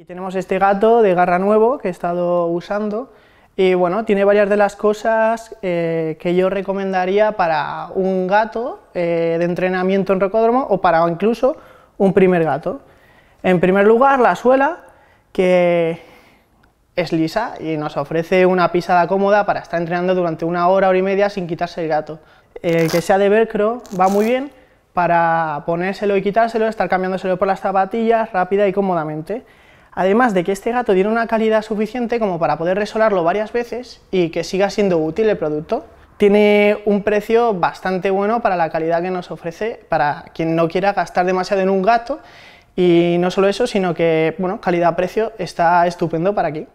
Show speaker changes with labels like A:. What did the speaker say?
A: Y tenemos este gato de garra nuevo que he estado usando y bueno, tiene varias de las cosas eh, que yo recomendaría para un gato eh, de entrenamiento en rocódromo o para incluso un primer gato. En primer lugar, la suela, que es lisa y nos ofrece una pisada cómoda para estar entrenando durante una hora, hora y media sin quitarse el gato. El eh, que sea de velcro va muy bien para ponérselo y quitárselo, estar cambiándoselo por las zapatillas rápida y cómodamente. Además de que este gato tiene una calidad suficiente como para poder resolarlo varias veces y que siga siendo útil el producto. Tiene un precio bastante bueno para la calidad que nos ofrece para quien no quiera gastar demasiado en un gato y no solo eso, sino que bueno, calidad-precio está estupendo para aquí.